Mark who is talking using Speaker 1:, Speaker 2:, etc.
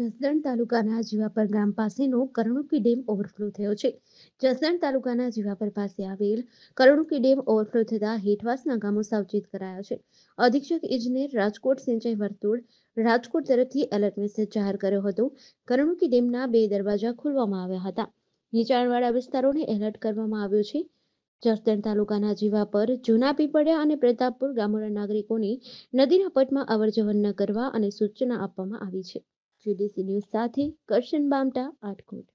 Speaker 1: જસદણ તાલુકાના જીવાપર ગામ પાસેનો કરણુકી dam overflow થયો છે જસદણ તાલુકાના જીવાપર પાસે આવેલ કરણુકી ડેમ ઓવરફ્લો થતા હેઠવાસના ગામો સાવચેત કરાયા છે અધિક્ષક ઇજનેર રાજકોટ સિંચાઈ વર્તુળ રાજકોટ તરફથી એલર્ટ મેસેજ જાહેર કર્યો હતો કરણુકી ડેમના બે દરવાજા ખોલવામાં આવ્યા હતા નીચાણવાળા વિસ્તારોને એલર્ટ કરવામાં આવ્યો છે જસદણ તાલુકાના જીવા પર જૂના પીપળિયા અને પ્રતાપપુર ગામોના નાગરિકોને નદીના પટમાં અવરજવર ન કરવા અને સૂચના આપવામાં આવી છે જીડીસી ન્યૂઝ સાથે કરશન બામટા આટકોટ